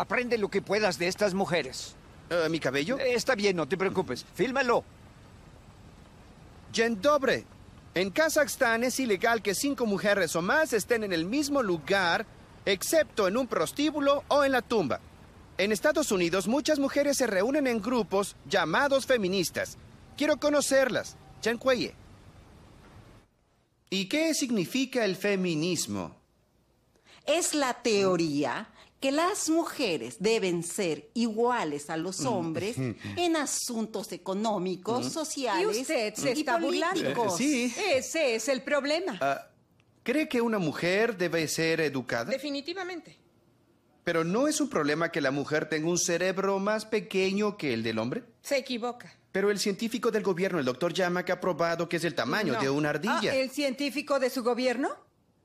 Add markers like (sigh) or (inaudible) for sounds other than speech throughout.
Aprende lo que puedas de estas mujeres. ¿Eh, ¿Mi cabello? Está bien, no te preocupes. Fílmalo. Dobre. En Kazajstán es ilegal que cinco mujeres o más estén en el mismo lugar, excepto en un prostíbulo o en la tumba. En Estados Unidos muchas mujeres se reúnen en grupos llamados feministas. Quiero conocerlas. Chancueye. ¿Y qué significa el feminismo? Es la teoría que las mujeres deben ser iguales a los mm, hombres en asuntos económicos, mm. sociales y, políticos. Sí. Ese es el problema. Ah, ¿Cree que una mujer debe ser educada? Definitivamente. Pero ¿no es un problema que la mujer tenga un cerebro más pequeño que el del hombre? Se equivoca. Pero el científico del gobierno, el doctor Yamak, ha probado que es el tamaño de una ardilla. Ah, ¿El científico de su gobierno?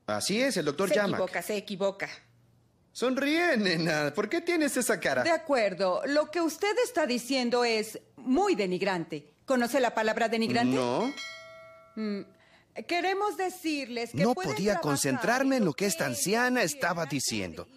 Así es, el doctor Yamak. Se equivoca, se equivoca. Sonríe, nena. ¿Por qué tienes esa cara? De acuerdo. Lo que usted está diciendo es muy denigrante. ¿Conoce la palabra denigrante? No. Mm, queremos decirles que. No podía concentrarme en lo que esta anciana estaba diciendo.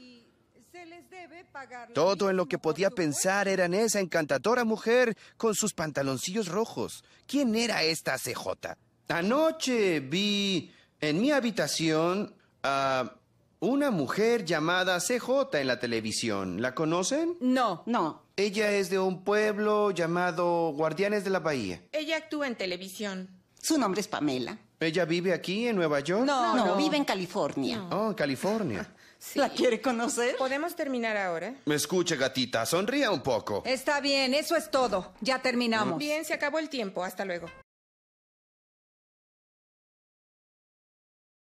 Todo en lo que podía pensar era en esa encantadora mujer con sus pantaloncillos rojos. ¿Quién era esta CJ? Anoche vi en mi habitación a una mujer llamada CJ en la televisión. ¿La conocen? No. No. Ella es de un pueblo llamado Guardianes de la Bahía. Ella actúa en televisión. Su nombre es Pamela. ¿Ella vive aquí en Nueva York? No, no, vive en California. Oh, en California. (laughs) ¿La quiere conocer? ¿Podemos terminar ahora? Me escuche, gatita. Sonría un poco. Está bien, eso es todo. Ya terminamos. Bien, se acabó el tiempo. Hasta luego.